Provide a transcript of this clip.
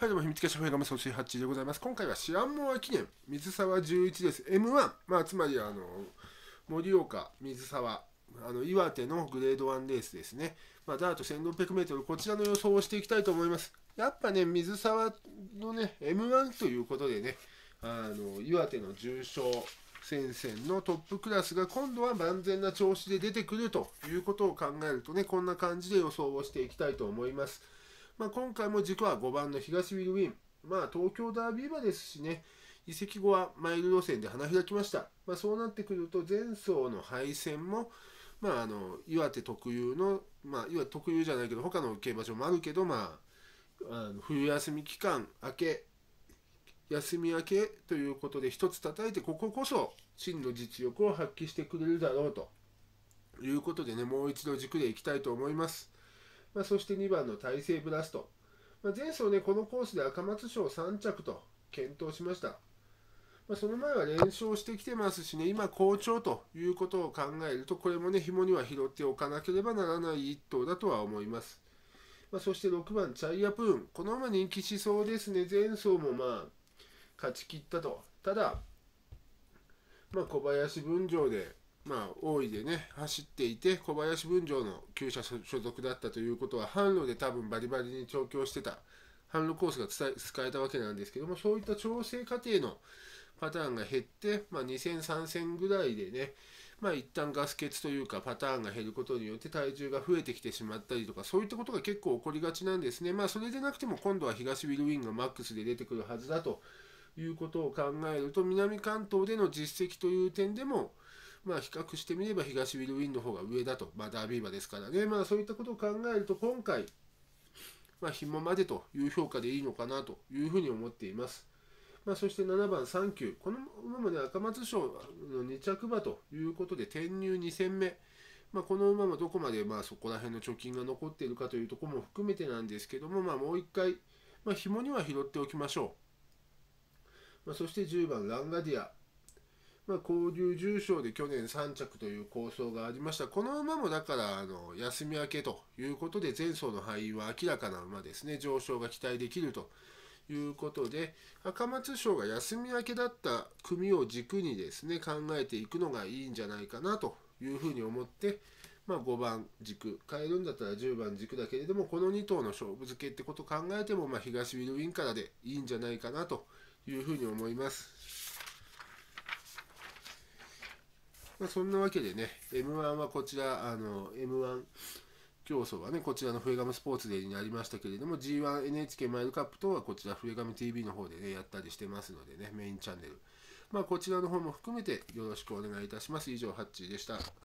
はい、どうも、秘密結社フェガメソシ8でございます。今回はシアンモア記念、水沢11です。M1、まあ、つまり、あの、盛岡、水沢、あの岩手のグレード1レースですね。まあ、ダート1 6 0 0ル、こちらの予想をしていきたいと思います。やっぱね、水沢のね、M1 ということでね、あの、岩手の重賞戦線のトップクラスが今度は万全な調子で出てくるということを考えるとね、こんな感じで予想をしていきたいと思います。まあ、今回も軸は5番の東ウィルウィン、まあ、東京ダービー馬ですしね、移籍後はマイル路線で花開きました、まあ、そうなってくると、前走の敗戦も、まあ、あの岩手特有の、まあ、岩手特有じゃないけど、他の競馬場もあるけど、まあ、あの冬休み期間明け、休み明けということで、一つ叩いて、こここそ真の実力を発揮してくれるだろうということでね、もう一度軸でいきたいと思います。まあ、そして2番の大勢ブラスト、まあ、前走ねこのコースで赤松賞3着と検討しました、まあ、その前は連勝してきてますしね今好調ということを考えるとこれもね紐には拾っておかなければならない1頭だとは思いますまあ、そして6番、チャイアプーン。このまま人気しそうですね。前走もまあ、勝ち切ったと。ただ、まあ、小林分譲で、まあ、大井でね走っていて小林文章の旧車所属だったということは販路で多分バリバリに調教してた販路コースが使えたわけなんですけどもそういった調整過程のパターンが減って、まあ、2戦3戦ぐらいでね、まあ、一旦ガス欠というかパターンが減ることによって体重が増えてきてしまったりとかそういったことが結構起こりがちなんですね。まあ、それでなくても今度は東ウィルウィンがマックスで出てくるはずだということを考えると南関東での実績という点でもまあ、比較してみれば東ウィルウィンの方が上だと、まあ、ダービー馬ですからね、まあ、そういったことを考えると今回、まあ、紐までという評価でいいのかなというふうに思っています。まあ、そして7番、サンキュー。この馬もね、赤松賞の2着馬ということで、転入2戦目。まあ、この馬もどこまで、まあ、そこら辺の貯金が残っているかというところも含めてなんですけども、まあ、もう1回、まあ、紐には拾っておきましょう。まあ、そして10番、ランガディア。まあ、交流重賞で去年3着という構想がありました。この馬もだから、あの、休み明けということで、前走の敗因は明らかな馬ですね。上昇が期待できるということで、赤松賞が休み明けだった組を軸にですね、考えていくのがいいんじゃないかなというふうに思って、まあ、5番軸変えるんだったら10番軸だけれどもこの2頭の勝負付けってこと考えても、まあ、東ウィルウィンからでいいんじゃないかなというふうに思います。まあ、そんなわけでね m 1はこちらあの m 1競争はね、こちらの笛ガスポーツデーになりましたけれども、G1NHK マイルカップ等はこちら笛ガ TV の方でね、やったりしてますのでね、メインチャンネル。まあ、こちらの方も含めてよろしくお願いいたします。以上、ハッチーでした。